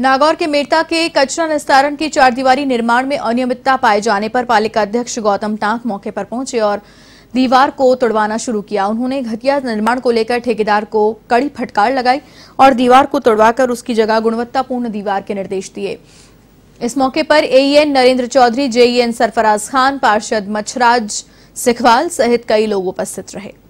नागौर के मेड़ता के कचरा निस्तारण की चारदीवारी निर्माण में अनियमितता पाए जाने पर पालिका अध्यक्ष गौतम टांक मौके पर पहुंचे और दीवार को तोड़वाना शुरू किया उन्होंने घटिया निर्माण को लेकर ठेकेदार को कड़ी फटकार लगाई और दीवार को तोड़वाकर उसकी जगह गुणवत्तापूर्ण दीवार के निर्देश दिए इस मौके पर AEN e Narendra Chaudhary JEN e Sarfaraz Khan पार्षद मच्छराज सिखवाल सहित कई लोग उपस्थित रहे